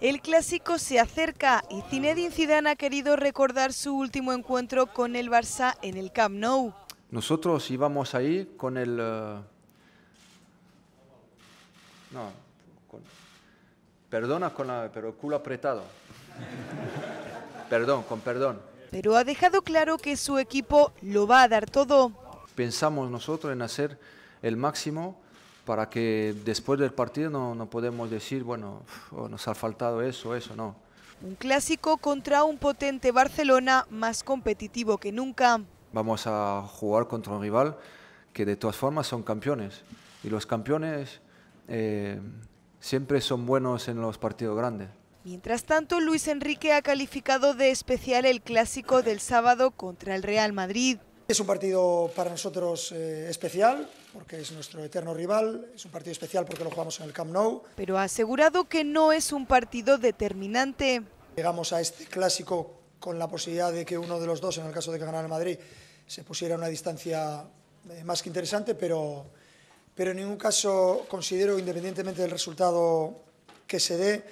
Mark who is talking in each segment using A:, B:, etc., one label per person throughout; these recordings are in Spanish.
A: El clásico se acerca y Zinedine Zidane ha querido recordar su último encuentro con el Barça en el Camp Nou.
B: Nosotros íbamos ahí con el eh, no, con... perdona con la pero culo apretado. perdón, con perdón.
A: Pero ha dejado claro que su equipo lo va a dar todo.
B: Pensamos nosotros en hacer el máximo para que después del partido no, no podemos decir, bueno, oh, nos ha faltado eso, eso, no.
A: Un clásico contra un potente Barcelona más competitivo que nunca.
B: Vamos a jugar contra un rival que de todas formas son campeones. Y los campeones eh, siempre son buenos en los partidos grandes.
A: Mientras tanto, Luis Enrique ha calificado de especial el clásico del sábado contra el Real Madrid.
C: Es un partido para nosotros eh, especial, porque es nuestro eterno rival, es un partido especial porque lo jugamos en el Camp Nou. Pero ha asegurado que no es un partido determinante. Llegamos a este clásico con la posibilidad de que uno de los dos, en el caso de que ganara el Madrid, se pusiera a una distancia eh, más que interesante, pero, pero en ningún caso considero, independientemente del resultado que se dé,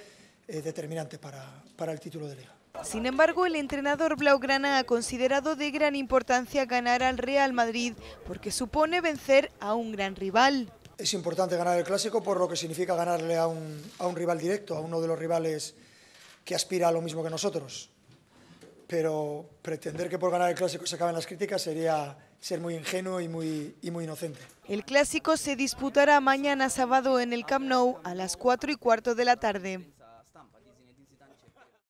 C: eh, determinante para, para el título de liga.
A: Sin embargo, el entrenador Blaugrana ha considerado de gran importancia ganar al Real Madrid porque
C: supone vencer a un gran rival. Es importante ganar el Clásico por lo que significa ganarle a un, rival directo, a uno de los rivales que aspira a lo mismo que nosotros. Pero pretender que por ganar el Clásico se acaben las críticas sería ser muy ingenuo y muy, y muy inocente.
A: El Clásico se disputará mañana sábado en el Camp Nou a las 4 y cuarto de la tarde.